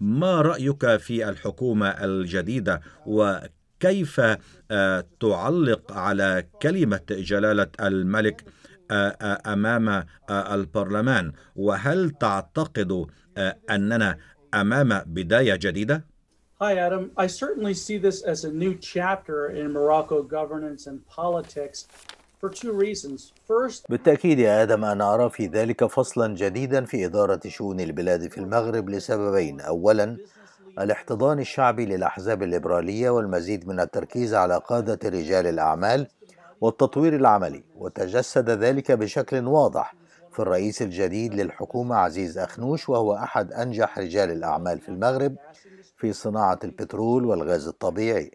ما رايك في الحكومه الجديده وكيف آه، تعلق على كلمه جلاله الملك آه، آه، امام البرلمان وهل تعتقد اننا امام بدايه جديده Hi, Adam. I certainly see this as a new chapter in Morocco governance and politics بالتأكيد يا آدم أنا أرى في ذلك فصلا جديدا في إدارة شؤون البلاد في المغرب لسببين أولا الاحتضان الشعبي للأحزاب الليبرالية والمزيد من التركيز على قادة رجال الأعمال والتطوير العملي وتجسد ذلك بشكل واضح في الرئيس الجديد للحكومة عزيز أخنوش وهو أحد أنجح رجال الأعمال في المغرب في صناعة البترول والغاز الطبيعي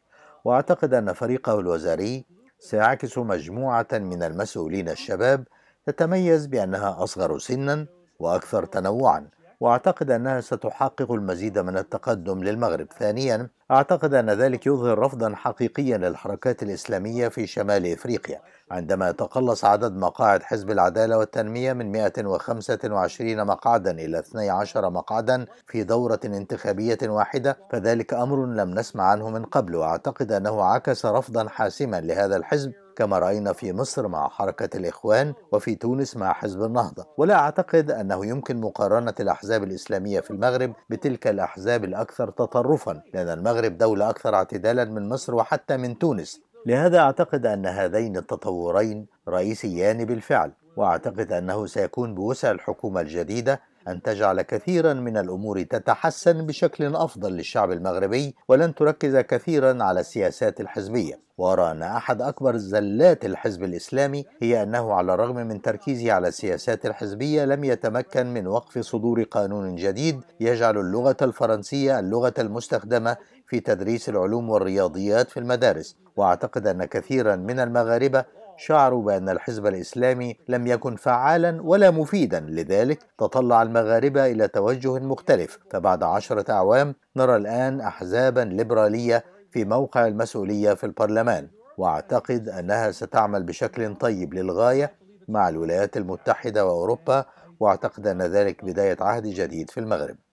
وأعتقد أن فريقه الوزاري سيعكس مجموعة من المسؤولين الشباب تتميز بأنها أصغر سنا وأكثر تنوعا واعتقد انها ستحقق المزيد من التقدم للمغرب ثانيا اعتقد ان ذلك يظهر رفضا حقيقيا للحركات الاسلاميه في شمال افريقيا عندما يتقلص عدد مقاعد حزب العداله والتنميه من 125 مقعدا الى 12 مقعدا في دوره انتخابيه واحده فذلك امر لم نسمع عنه من قبل واعتقد انه عكس رفضا حاسما لهذا الحزب كما راينا في مصر مع حركه الاخوان وفي تونس مع حزب النهضه ولا اعتقد انه يمكن مقارنه الاحزاب الاسلاميه في المغرب بتلك الاحزاب الاكثر تطرفا لان المغرب دوله اكثر اعتدالا من مصر وحتى من تونس لهذا اعتقد ان هذين التطورين رئيسيان بالفعل واعتقد انه سيكون بوسع الحكومه الجديده ان تجعل كثيرا من الامور تتحسن بشكل افضل للشعب المغربي ولن تركز كثيرا على السياسات الحزبيه وأرى أن أحد أكبر زلات الحزب الإسلامي هي أنه على الرغم من تركيزه على السياسات الحزبية لم يتمكن من وقف صدور قانون جديد يجعل اللغة الفرنسية اللغة المستخدمة في تدريس العلوم والرياضيات في المدارس وأعتقد أن كثيرا من المغاربة شعروا بأن الحزب الإسلامي لم يكن فعالا ولا مفيدا لذلك تطلع المغاربة إلى توجه مختلف فبعد عشرة أعوام نرى الآن أحزابا ليبرالية في موقع المسؤولية في البرلمان وأعتقد أنها ستعمل بشكل طيب للغاية مع الولايات المتحدة وأوروبا وأعتقد أن ذلك بداية عهد جديد في المغرب